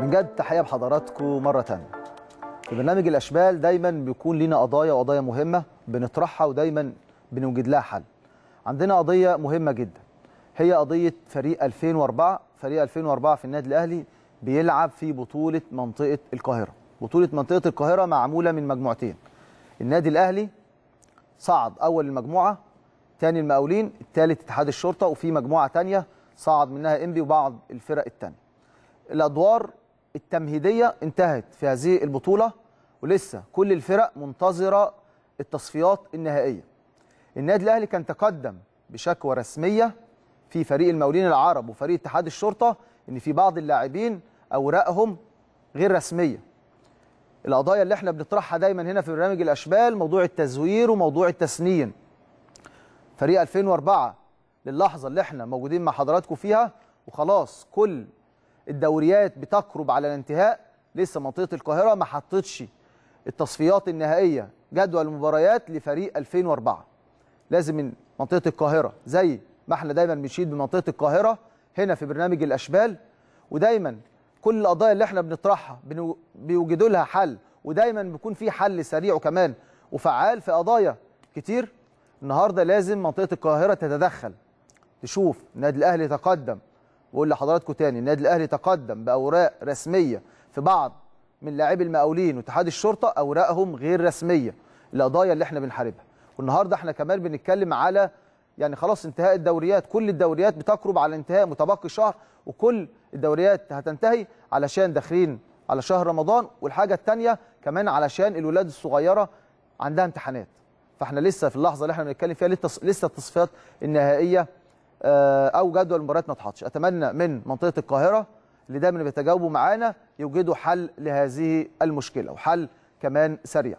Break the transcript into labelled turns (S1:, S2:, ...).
S1: من جد تحيه بحضراتكم مره تانية في برنامج الاشبال دايما بيكون لينا قضايا وقضايا مهمه بنطرحها ودايما بنوجد لها حل عندنا قضيه مهمه جدا هي قضيه فريق 2004 فريق 2004 في النادي الاهلي بيلعب في بطوله منطقه القاهره بطوله منطقه القاهره معموله من مجموعتين النادي الاهلي صعد اول المجموعه ثاني المقاولين الثالث اتحاد الشرطه وفي مجموعه ثانيه صعد منها انبي وبعض الفرق الثانيه الادوار التمهيديه انتهت في هذه البطوله ولسه كل الفرق منتظره التصفيات النهائيه. النادي الاهلي كان تقدم بشكوى رسميه في فريق المولين العرب وفريق اتحاد الشرطه ان في بعض اللاعبين اوراقهم غير رسميه. القضايا اللي احنا بنطرحها دايما هنا في برنامج الاشبال موضوع التزوير وموضوع التسنين. فريق 2004 للحظه اللي احنا موجودين مع حضراتكم فيها وخلاص كل الدوريات بتقرب على الانتهاء لسه منطقه القاهره ما حطتش التصفيات النهائيه جدول المباريات لفريق 2004 لازم من منطقه القاهره زي ما احنا دايما بنشيد بمنطقه القاهره هنا في برنامج الاشبال ودايما كل القضايا اللي احنا بنطرحها بيوجدوا لها حل ودايما بيكون في حل سريع وكمان وفعال في قضايا كتير النهارده لازم منطقه القاهره تتدخل تشوف النادي الاهلي تقدم واقول لحضراتكم تاني النادي الاهلي تقدم باوراق رسميه في بعض من لاعبي المقاولين واتحاد الشرطه اوراقهم غير رسميه القضايا اللي احنا بنحاربها والنهارده احنا كمان بنتكلم على يعني خلاص انتهاء الدوريات كل الدوريات بتقرب على انتهاء متبقي شهر وكل الدوريات هتنتهي علشان داخلين على شهر رمضان والحاجه الثانيه كمان علشان الولاد الصغيره عندها امتحانات فاحنا لسه في اللحظه اللي احنا بنتكلم فيها لسه التصفيات النهائيه آه، او جدول المباريات ما اتحطش اتمنى من منطقه القاهره اللي دايما بيتجاوبوا معانا يوجدوا حل لهذه المشكله وحل كمان سريع